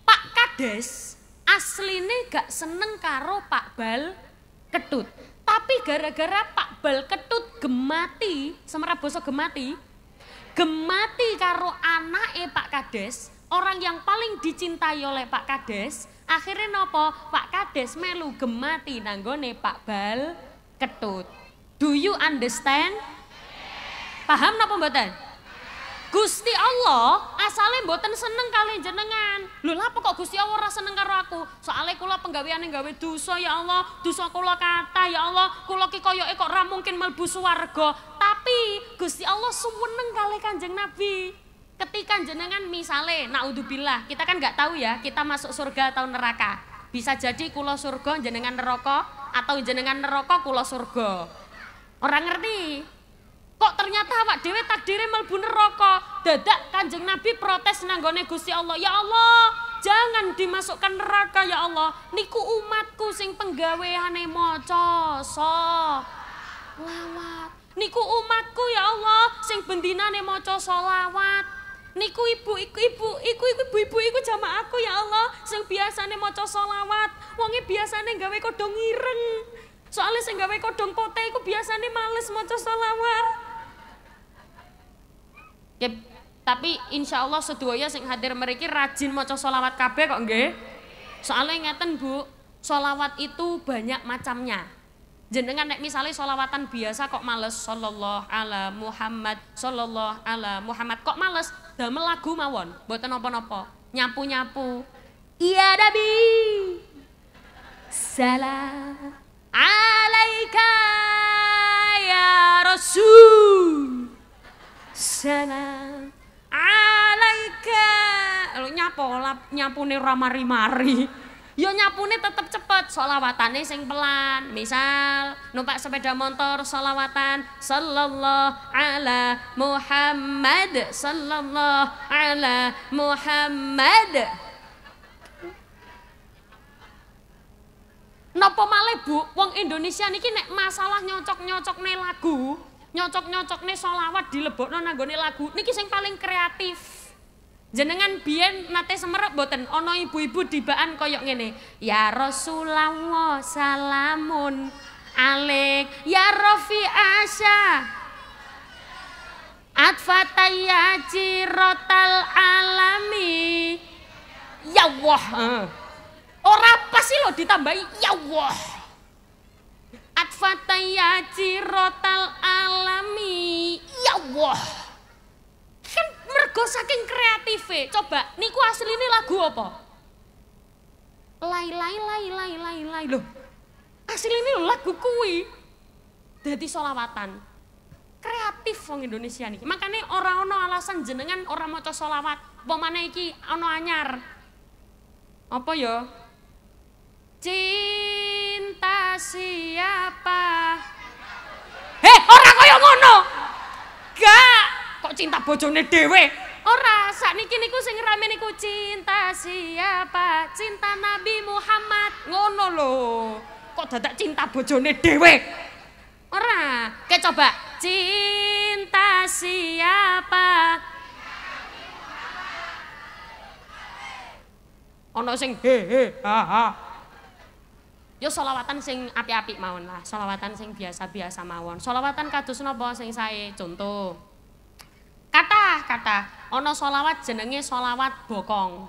Pak Kades asline gak seneng karo Pak Bal ketut. Tapi gara-gara Pak Bal ketut gemati, semerah bosok gemati, gemati karo anaknya Pak Kades, orang yang paling dicintai oleh Pak Kades, Akhirnya nopo Pak Kades melu gemati nanggone Pak Bal ketut. Do you understand? Paham nopo mboten? Gusti Allah asale mboten seneng kali jenengan. Lho lha kok Gusti Allah ora seneng karo aku? Soale kula penggaweane gawe dosa ya Allah, dosa kula kata ya Allah, kula ki koyoke kok ra mungkin mlebu swarga. Tapi Gusti Allah suweneng kali Kanjeng Nabi ketika jenengan misale naudzubillah kita kan nggak tahu ya kita masuk surga atau neraka bisa jadi kulo surga jenengan neraka atau jenengan neraka kulo surga orang ngerti kok ternyata awak dewe takdirnya melbu neraka dadak kanjeng nabi protes nanggone gusti Allah ya Allah jangan dimasukkan neraka ya Allah niku umatku sing penggaweane maca so lawat niku umatku ya Allah sing bendina bendinane maca solawat Niku ibu, iku ibu, iku iku ibu ibu iku jama aku ya Allah. Sing biasane maca selawat, wonge biasane gawe kodho ngireng. Soalnya sing gawe kodhong pote iku biasane males maca selawat. Ya, tapi insya Allah sedoyo sing hadir mereka rajin maca selawat kabeh kok nggih. Soalnya ngeten Bu, selawat itu banyak macamnya. jenengan nek misalnya solawatan biasa kok males sallallahu ala Muhammad sallallahu ala Muhammad kok males damel lagu mawon, mboten napa-napa. Nyapu-nyapu. Iya Nabi. Salam alaika ya Rasul. Salam alaika. Lho nyapo lap nyapune ora mari-mari ya nyapune tetep cepet solawatane sing pelan misal numpak sepeda motor solawatan sallallahu ala Muhammad sallallahu ala Muhammad Napa malah Bu, wong Indonesia niki nek masalah nyocok nyocok nih lagu, nyocok nyocok nih solawat lebok nona lagu niki sing paling kreatif. Jenengan biyen nate semerak boten ana ibu-ibu dibaan koyok ngene. Ya Rasulullah salamun alek ya Rafi Asya Atfataya jirotal alami Ya Allah Ora pas sih lo ditambahi ya Allah Atfataya jirotal alami Ya Allah mergo saking kreative. Coba niku ini lagu apa? Lai lai lai lai lai lai loh. ini lho lagu kuwi. Dadi solawatan. Kreatif wong Indonesia niki. Makane ora ana alasan jenengan ora maca solawat. Upamane iki ana anyar. Apa ya? Cinta siapa? Heh, orang kaya ngono. Gak cinta bojone dhewe ora sakniki niku sing rame niku cinta siapa cinta nabi Muhammad ngono lho kok dadak cinta bojone dhewe ora ke coba cinta siapa ono sing he he ha ha Yo selawatan sing api-api mawon lah, selawatan sing biasa-biasa mawon. Selawatan kados napa sing sae contoh. kata ana solawat jenenge solawat bokong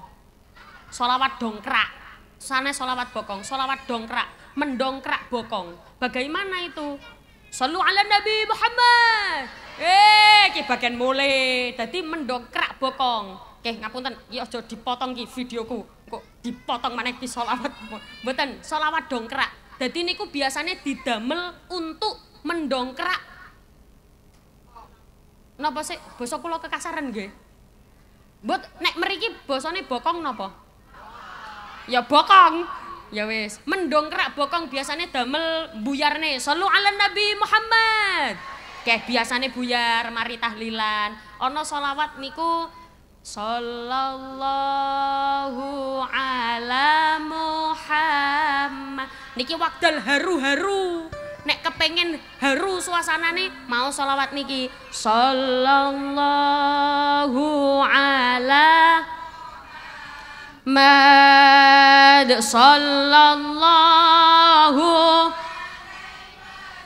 solawat dongkrak sana solawat bokong solawat dongkrak mendongkrak bokong bagaimana itu selalu ala nabi Muhammad eh ki bagian mulai tadi mendongkrak bokong Oke, ngapunten, yo jo dipotong ki videoku, kok dipotong mana ki solawat, buatan solawat dongkrak. Jadi niku biasanya didamel untuk mendongkrak napa sih basa kula kekasaran nggih buat, nek mriki basane bokong napa ya bokong ya wis mendongkrak bokong biasanya damel buyar nih selalu ala nabi muhammad kayak biasanya buyar mari tahlilan ono sholawat niku sallallahu ala muhammad niki wakdal haru-haru nek kepengen haru suasana nih mau sholawat niki sallallahu ala mad sallallahu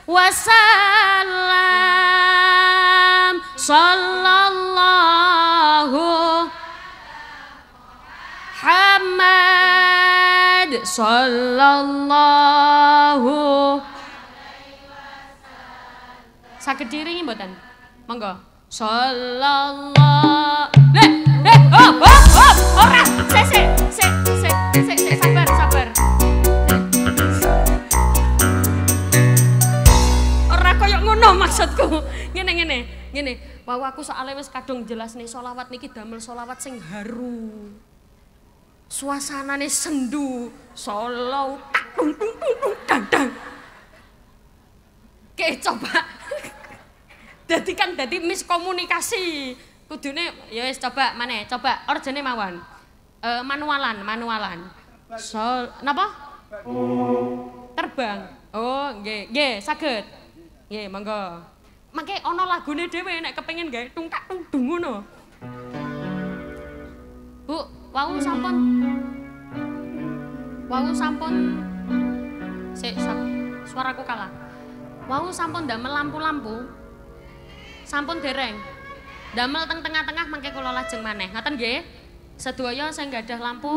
wasallam sallallahu Muhammad sallallahu Sakit diringi mboten? Monggo. Sallallahu. Leh, eh, hop, eh, oh, hop, oh, oh, hop. Ora, sik sik sik sik sik sik sabar, sabar. Ora koyok ngono maksudku. Ngene ngene, ngene. Wau aku soalnya wis kadung jelas nih solawat niki damel solawat sing haru. Suasanane sendu, solo, tung tung tung tung dang dang. Oke, coba. Dadi kan dadi miskomunikasi. Kudune ya wis coba maneh, coba orjene mawon. Uh, manualan, manualan. Sol, napa? Terbang. Oh, nggih, nggih, saged. Nggih, monggo. Mangke ana lagune dhewe nek kepengin nggih tungkak tungdung ngono. Bu, wau sampun. Wau sampun. Sik, suaraku kalah. Wau sampun damel lampu-lampu. Sampun dereng. Damel teng tengah-tengah mangke kula lajeng maneh. Ngoten nggih? Sedaya sing gadah lampu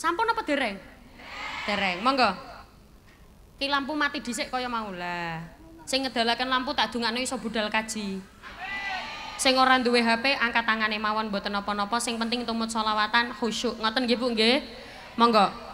sampun apa dereng? Dereng. Monggo. Ki lampu mati dhisik kaya mau lah. Sing ngedalaken lampu tak dungakno iso budal kaji. Sing ora duwe HP angkat tangane mawon mboten nopo napa sing penting tumut selawatan khusyuk. Ngoten nggih Bu nggih? Monggo.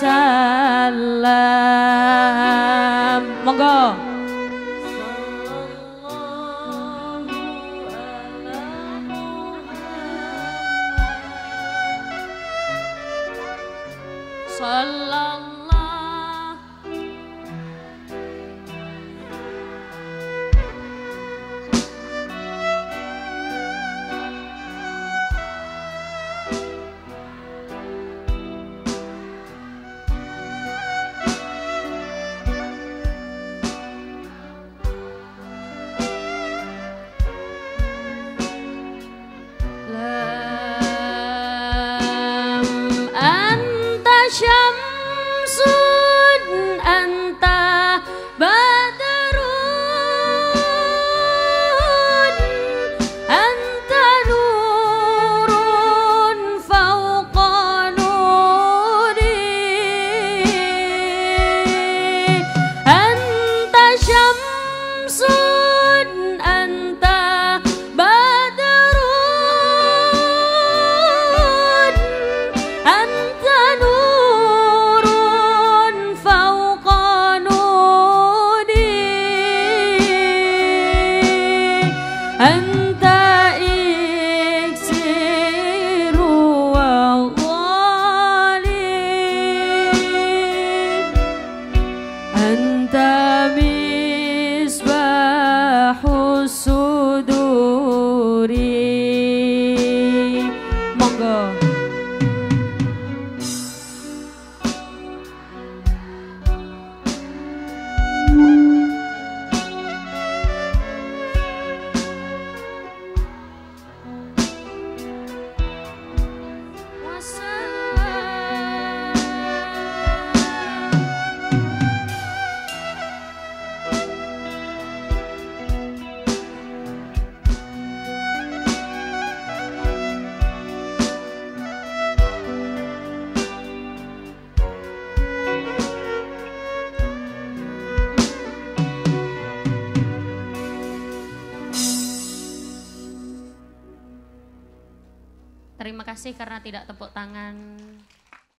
sun.